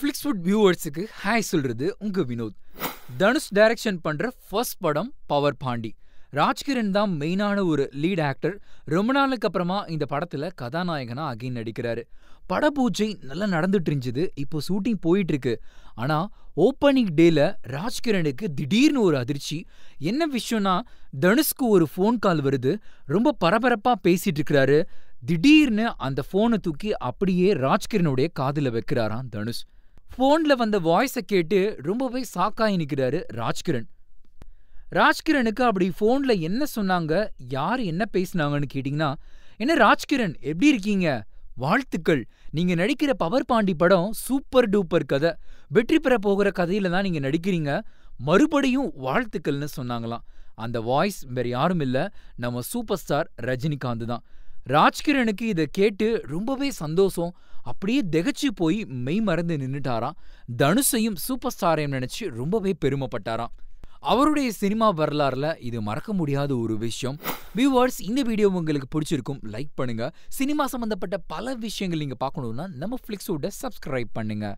Flixwood வியூவர்ஸுக்கு hi சொல்றது உங்க Vinod Dhanush direction பண்ற ஃபர்ஸ்ட் படம் பவர் பாண்டி ராஜ்கிரண் தான் மெயினான ஒரு லீட் ஆக்டர் ரொம்ப நாளுக்கு அப்புறமா இந்த படத்துல கதாநாயகனா அகைன் நடிக்கிறாரு பட பூஜை நல்லா நடந்துட்டு இருந்துது இப்போ ஷூட்டிங் போயிட்டு இருக்கு ஆனா ஓப்பனிங் டேல ராஜ்கிரனுக்கு திடீர்னு ஒரு அதிர்ச்சி என்ன விஷயம்னா தனுஷ்க்கு ஒரு ஃபோன் கால் வருது ரொம்ப பரபரப்பா பேசிட்டு இருக்கிறாரு திடீர்னு அந்த ஃபோனை தூக்கி அப்படியே ராஜ்கிரனுடைய காதில் வைக்கிறாராம் தனுஷ் ஃபோன்ல வந்த வாய்ஸை கேட்டு ரொம்பவே சாக்காய் நிற்கிறாரு ராஜ்கிரண் ராஜ்கிரனுக்கு அப்படி ஃபோன்ல என்ன சொன்னாங்க யார் என்ன பேசினாங்கன்னு கேட்டிங்கன்னா என்ன ராஜ்கிரண் எப்படி இருக்கீங்க வாழ்த்துக்கள் நீங்க நடிக்கிற பவர் பாண்டி படம் சூப்பர் டூப்பர் கதை வெற்றி பெற போகிற கதையில தான் நீங்க நடிக்கிறீங்க மறுபடியும் வாழ்த்துக்கள்னு சொன்னாங்களாம் அந்த வாய்ஸ் வேற யாரும் இல்ல நம்ம சூப்பர் ஸ்டார் ரஜினிகாந்த் தான் ராஜ்கிரணுக்கு இத கேட்டு ரொம்பவே சந்தோஷம் அப்படியே திகச்சு போய் மெய் மறந்து நின்னுட்டாராம் தனுஷையும் சூப்பர் ஸ்டாரையும் நினைச்சு ரொம்பவே பெருமைப்பட்டாராம் அவருடைய சினிமா வரலாறுல இது மறக்க முடியாத ஒரு விஷயம் வியூவர்ஸ் இந்த வீடியோ உங்களுக்கு பிடிச்சிருக்கும் லைக் பண்ணுங்க சினிமா சம்பந்தப்பட்ட பல விஷயங்கள் நீங்க பார்க்கணும்னா நம்ம ஃப்ளிக்ஸோட சப்ஸ்கிரைப் பண்ணுங்க